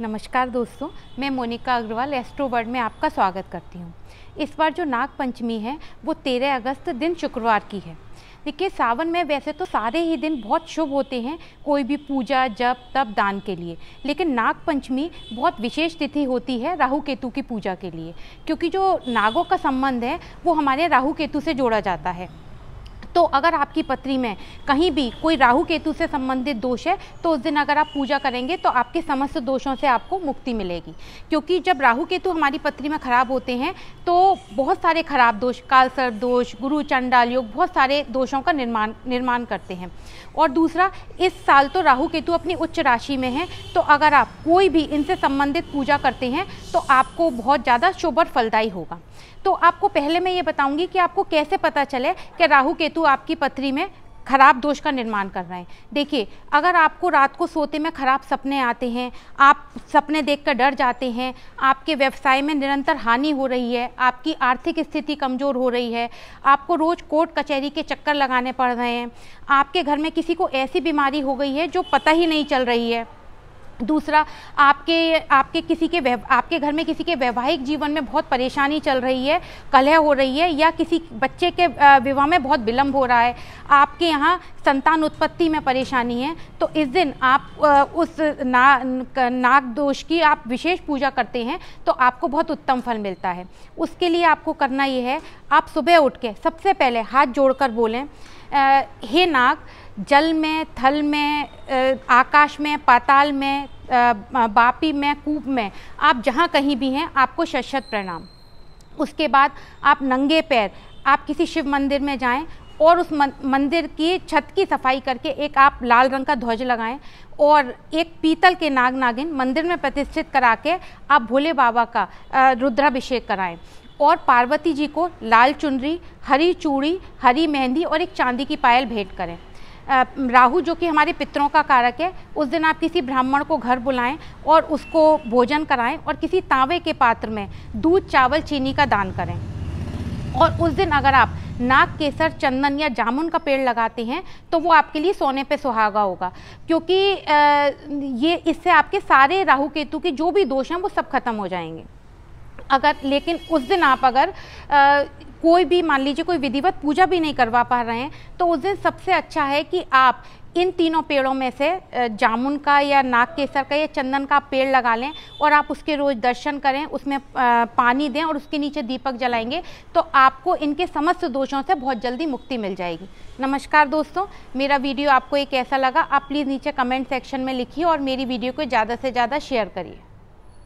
नमस्कार दोस्तों मैं मोनिका अग्रवाल एस्ट्रो वर्ल्ड में आपका स्वागत करती हूँ इस बार जो नाग पंचमी है वो 13 अगस्त दिन शुक्रवार की है देखिए सावन में वैसे तो सारे ही दिन बहुत शुभ होते हैं कोई भी पूजा जप तप दान के लिए लेकिन नाग पंचमी बहुत विशेष तिथि होती है राहु केतु की पूजा के लिए क्योंकि जो नागों का संबंध है वो हमारे राहु केतु से जोड़ा जाता है तो अगर आपकी पत्री में कहीं भी कोई राहु केतु से संबंधित दोष है तो उस दिन अगर आप पूजा करेंगे तो आपके समस्त दोषों से आपको मुक्ति मिलेगी क्योंकि जब राहु केतु हमारी पत्री में खराब होते हैं तो बहुत सारे खराब दोष कालसर दोष गुरु चंडाल योग बहुत सारे दोषों का निर्माण निर्माण करते हैं और दूसरा इस साल तो राहु केतु अपनी उच्च राशि में है तो अगर आप कोई भी इनसे संबंधित पूजा करते हैं तो आपको बहुत ज़्यादा शुभ और फलदायी होगा तो आपको पहले मैं ये बताऊंगी कि आपको कैसे पता चले कि राहु केतु आपकी पथरी में खराब दोष का निर्माण कर रहे हैं देखिए अगर आपको रात को सोते में खराब सपने आते हैं आप सपने देखकर डर जाते हैं आपके व्यवसाय में निरंतर हानि हो रही है आपकी आर्थिक स्थिति कमज़ोर हो रही है आपको रोज़ कोर्ट कचहरी के चक्कर लगाने पड़ रहे हैं आपके घर में किसी को ऐसी बीमारी हो गई है जो पता ही नहीं चल रही है दूसरा आपके आपके किसी के आपके घर में किसी के वैवाहिक जीवन में बहुत परेशानी चल रही है कलह हो रही है या किसी बच्चे के विवाह में बहुत विलम्ब हो रहा है आपके यहाँ संतान उत्पत्ति में परेशानी है तो इस दिन आप उस ना नाग दोष की आप विशेष पूजा करते हैं तो आपको बहुत उत्तम फल मिलता है उसके लिए आपको करना ये है आप सुबह उठ के सबसे पहले हाथ जोड़कर बोलें हे नाग जल में थल में आकाश में पाताल में बापी में कूप में आप जहाँ कहीं भी हैं आपको शशत प्रणाम उसके बाद आप नंगे पैर आप किसी शिव मंदिर में जाएं और उस मंदिर की छत की सफाई करके एक आप लाल रंग का ध्वज लगाएं और एक पीतल के नाग नागिन मंदिर में प्रतिष्ठित करा के आप भोले बाबा का रुद्राभिषेक कराएं और पार्वती जी को लाल चुनरी हरी चूड़ी हरी मेहंदी और एक चांदी की पायल भेंट करें राहु जो कि हमारे पितरों का कारक है उस दिन आप किसी ब्राह्मण को घर बुलाएं और उसको भोजन कराएं और किसी तांबे के पात्र में दूध चावल चीनी का दान करें और उस दिन अगर आप नाग केसर चंदन या जामुन का पेड़ लगाते हैं तो वो आपके लिए सोने पे सुहागा होगा क्योंकि ये इससे आपके सारे राहु केतु के जो भी दोष हैं वो सब खत्म हो जाएंगे अगर लेकिन उस दिन आप अगर कोई भी मान लीजिए कोई विधिवत पूजा भी नहीं करवा पा रहे हैं तो उस दिन सबसे अच्छा है कि आप इन तीनों पेड़ों में से जामुन का या नाग केसर का या चंदन का पेड़ लगा लें और आप उसके रोज़ दर्शन करें उसमें पानी दें और उसके नीचे दीपक जलाएंगे तो आपको इनके समस्त दोषों से बहुत जल्दी मुक्ति मिल जाएगी नमस्कार दोस्तों मेरा वीडियो आपको एक ऐसा लगा आप प्लीज़ नीचे कमेंट सेक्शन में लिखिए और मेरी वीडियो को ज़्यादा से ज़्यादा शेयर करिए